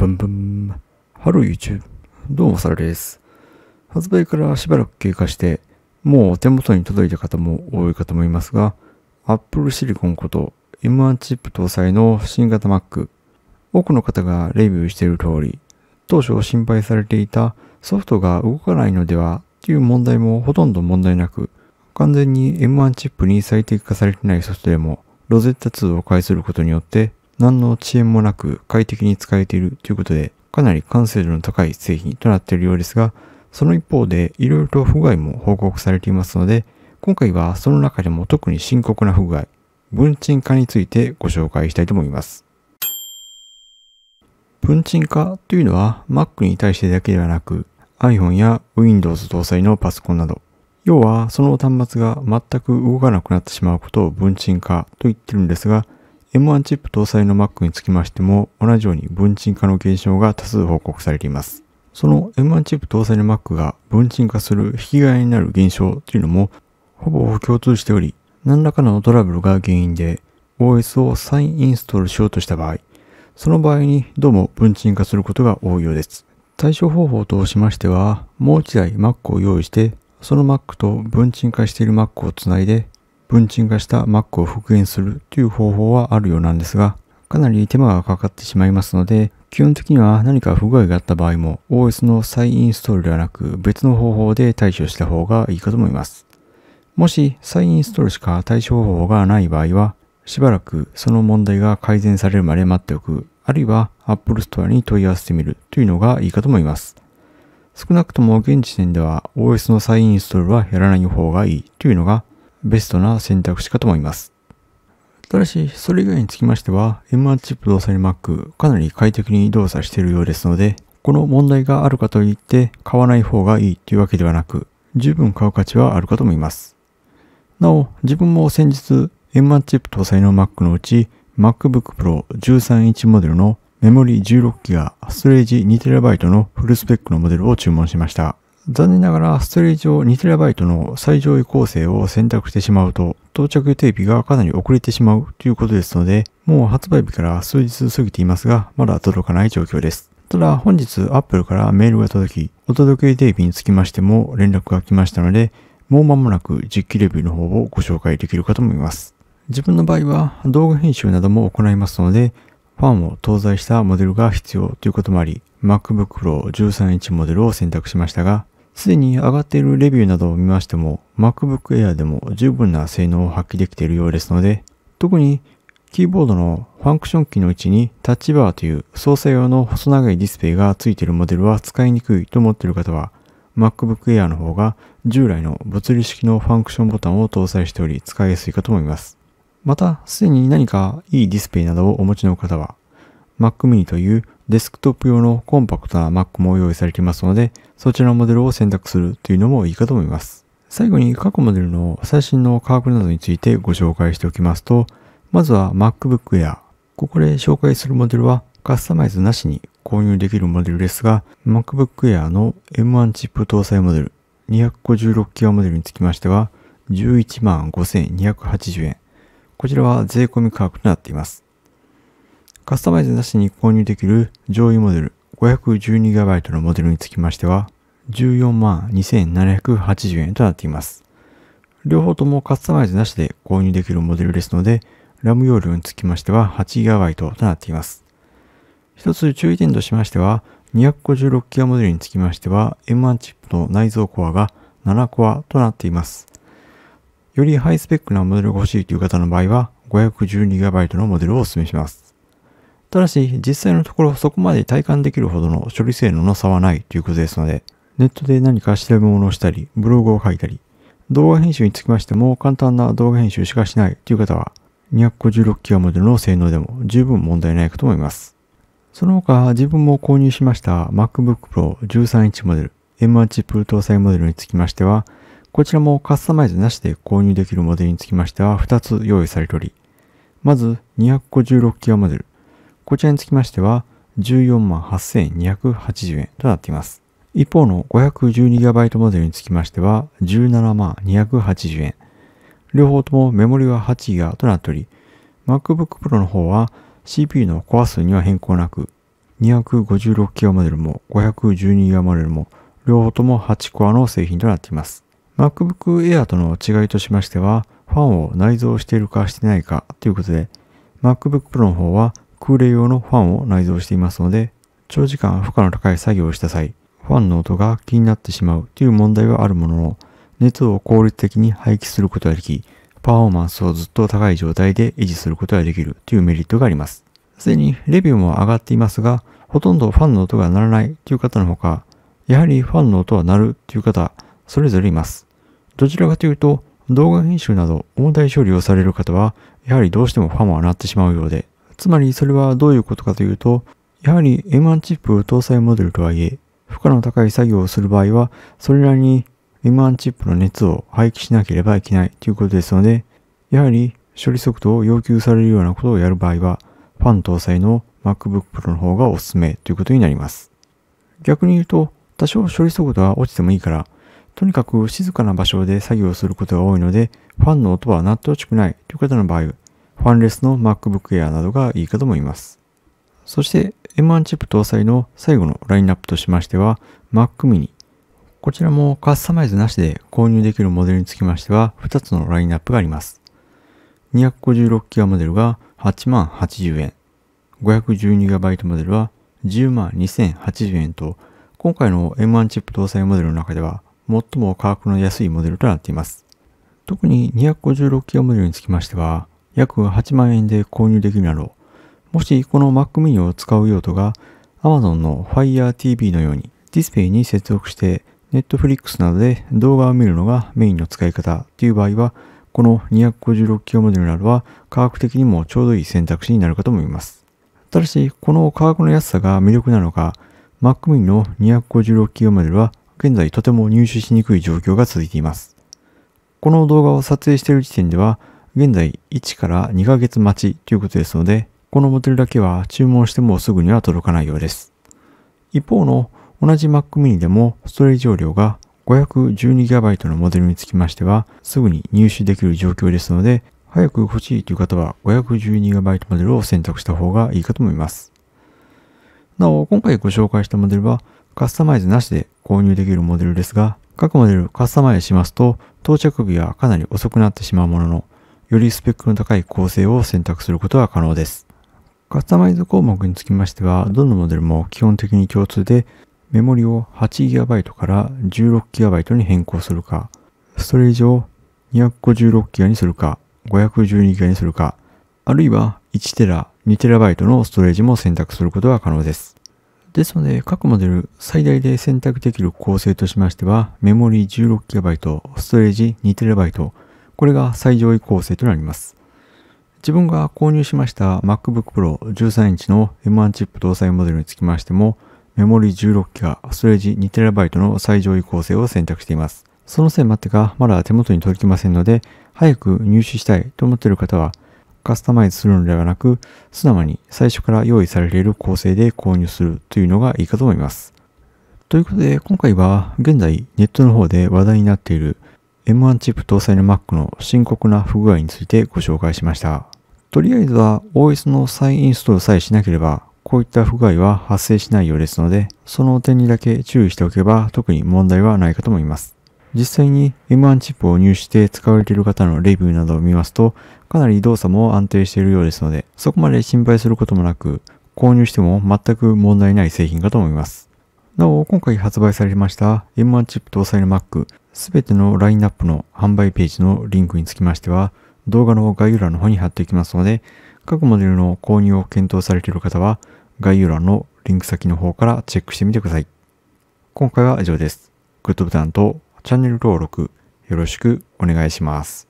ブンブン。ハロー YouTube。どうも、サラです。発売からしばらく経過して、もう手元に届いた方も多いかと思いますが、Apple Silicon こと M1 チップ搭載の新型 Mac。多くの方がレビューしている通り、当初心配されていたソフトが動かないのではという問題もほとんど問題なく、完全に M1 チップに最適化されてないソフトでもロゼッタ2を介することによって何の遅延もなく快適に使えているということで、かなり完成度の高い製品となっているようですが、その一方で色々と不具合も報告されていますので、今回はその中でも特に深刻な不具合、文鎮化についてご紹介したいと思います。文鎮化というのは Mac に対してだけではなく iPhone や Windows 搭載のパソコンなど、要はその端末が全く動かなくなってしまうことを文鎮化と言ってるんですが、M1 チップ搭載の Mac につきましても、同じように分鎮化の現象が多数報告されています。その M1 チップ搭載の Mac が分鎮化する引き金になる現象というのも、ほぼ共通しており、何らかのトラブルが原因で OS を再インストールしようとした場合、その場合にどうも分鎮化することが多いようです。対処方法としましては、もう一台 Mac を用意して、その Mac と分鎮化している Mac をつないで文鎮化した Mac を復元するという方法はあるようなんですが、かなり手間がかかってしまいますので、基本的には何か不具合があった場合も OS の再インストールではなく別の方法で対処した方がいいかと思います。もし再インストールしか対処方法がない場合は、しばらくその問題が改善されるまで待っておく、あるいは Apple Store に問い合わせてみるというのがいいかと思います。少なくとも現時点では OS の再インストールはやらない方がいいというのがベストな選択肢かと思います。ただし、それ以外につきましては、M1 チップ動作に Mac、かなり快適に動作しているようですので、この問題があるかといって、買わない方がいいというわけではなく、十分買う価値はあるかと思います。なお、自分も先日、M1 チップ搭載の Mac のうち、MacBook Pro 13インチモデルのメモリ 16GB、ストレージ 2TB のフルスペックのモデルを注文しました。残念ながらストレージを 2TB の最上位構成を選択してしまうと到着予定日がかなり遅れてしまうということですので、もう発売日から数日過ぎていますが、まだ届かない状況です。ただ本日 Apple からメールが届き、お届け予定日につきましても連絡が来ましたので、もう間もなく実機レビューの方をご紹介できるかと思います。自分の場合は動画編集なども行いますので、ファンを搭載したモデルが必要ということもあり、MacBook Pro 13インチモデルを選択しましたが、すでに上がっているレビューなどを見ましても MacBook Air でも十分な性能を発揮できているようですので特にキーボードのファンクションキーの位置にタッチバーという操作用の細長いディスプレイが付いているモデルは使いにくいと思っている方は MacBook Air の方が従来の物理式のファンクションボタンを搭載しており使いやすいかと思います。また、すでに何かいいディスプレイなどをお持ちの方は Mac mini というデスクトップ用のコンパクトな Mac も用意されていますので、そちらのモデルを選択するというのもいいかと思います。最後に過去モデルの最新の価格などについてご紹介しておきますと、まずは MacBook Air。ここで紹介するモデルはカスタマイズなしに購入できるモデルですが、MacBook Air の M1 チップ搭載モデル 256GB モデルにつきましては、115280円。こちらは税込み価格となっています。カスタマイズなしに購入できる上位モデル 512GB のモデルにつきましては、14万2780円となっています。両方ともカスタマイズなしで購入できるモデルですので、ラム容量につきましては 8GB となっています。一つ注意点としましては、256GB モデルにつきましては M1 チップの内蔵コアが7コアとなっています。よりハイスペックなモデルが欲しいという方の場合は 512GB のモデルをお勧めします。ただし、実際のところそこまで体感できるほどの処理性能の差はないということですので、ネットで何か調べ物をしたり、ブログを書いたり、動画編集につきましても簡単な動画編集しかしないという方は、2 5 6キロモデルの性能でも十分問題ないかと思います。その他、自分も購入しました MacBook Pro 13インチモデル M1 チップ搭載モデルにつきましては、こちらもカスタマイズなしで購入できるモデルにつきましては2つ用意されており、まず2 5 6キロモデルこちらにつきましては14万8280円となっています。一方の 512GB モデルにつきましては17万280円。両方ともメモリは 8GB となっており、MacBook Pro の方は CPU のコア数には変更なく、256GB モデルも 512GB モデルも両方とも8コアの製品となっています。MacBook Air との違いとしましては、ファンを内蔵しているかしてないかということで、MacBook Pro の方は空冷用のファンを内蔵していますので、長時間負荷の高い作業をした際、ファンの音が気になってしまうという問題はあるものの、熱を効率的に排気することができ、パフォーマンスをずっと高い状態で維持することができるというメリットがあります。すでにレビューも上がっていますが、ほとんどファンの音が鳴らないという方のほか、やはりファンの音は鳴るという方、それぞれいます。どちらかというと、動画編集など問題処理をされる方は、やはりどうしてもファンは鳴ってしまうようで、つまりそれはどういうことかというと、やはり M1 チップ搭載モデルとはいえ、負荷の高い作業をする場合は、それなりに M1 チップの熱を廃棄しなければいけないということですので、やはり処理速度を要求されるようなことをやる場合は、ファン搭載の MacBook Pro の方がおすすめということになります。逆に言うと、多少処理速度は落ちてもいいから、とにかく静かな場所で作業することが多いので、ファンの音は鳴ってしくないという方の場合、ァンレスの MacBook Air などがいいかと思います。そして M1 チップ搭載の最後のラインナップとしましては Mac mini。こちらもカスタマイズなしで購入できるモデルにつきましては2つのラインナップがあります。256GB モデルが8万80円。512GB モデルは10万2080円と今回の M1 チップ搭載モデルの中では最も価格の安いモデルとなっています。特に 256GB モデルにつきましては約8万円で購入できるなど、もしこの Mac mini を使う用途が Amazon の Fire TV のようにディスプレイに接続して Netflix などで動画を見るのがメインの使い方という場合は、この 256kg モデルなどは科学的にもちょうどいい選択肢になるかと思います。ただし、この価格の安さが魅力なのか、Mac mini の 256kg モデルは現在とても入手しにくい状況が続いています。この動画を撮影している時点では、現在1から2ヶ月待ちということですので、このモデルだけは注文してもすぐには届かないようです。一方の同じ Mac mini でもストレージ容量が 512GB のモデルにつきましてはすぐに入手できる状況ですので早く欲しいという方は 512GB モデルを選択した方がいいかと思います。なお、今回ご紹介したモデルはカスタマイズなしで購入できるモデルですが、各モデルカスタマイズしますと到着日はかなり遅くなってしまうものの、よりスペックの高い構成を選択することが可能です。カスタマイズ項目につきましては、どのモデルも基本的に共通で、メモリを 8GB から 16GB に変更するか、ストレージを 256GB にするか、512GB にするか、あるいは 1TB、2TB のストレージも選択することが可能です。ですので、各モデル最大で選択できる構成としましては、メモリ 16GB、ストレージ 2TB、これが最上位構成となります。自分が購入しました MacBook Pro 13インチの M1 チップ搭載モデルにつきましても、メモリ 16GB、ストレージ 2TB の最上位構成を選択しています。そのせいもあってか、まだ手元に届きませんので、早く入手したいと思っている方は、カスタマイズするのではなく、素直に最初から用意されている構成で購入するというのがいいかと思います。ということで、今回は現在ネットの方で話題になっている M1 チップ搭載の Mac の深刻な不具合についてご紹介しました。とりあえずは OS の再インストールさえしなければこういった不具合は発生しないようですので、その点にだけ注意しておけば特に問題はないかと思います。実際に M1 チップを入手して使われている方のレビューなどを見ますと、かなり動作も安定しているようですので、そこまで心配することもなく、購入しても全く問題ない製品かと思います。なお、今回発売されました M1 チップ搭載の Mac、すべてのラインナップの販売ページのリンクにつきましては、動画の概要欄の方に貼っていきますので、各モデルの購入を検討されている方は、概要欄のリンク先の方からチェックしてみてください。今回は以上です。グッドボタンとチャンネル登録よろしくお願いします。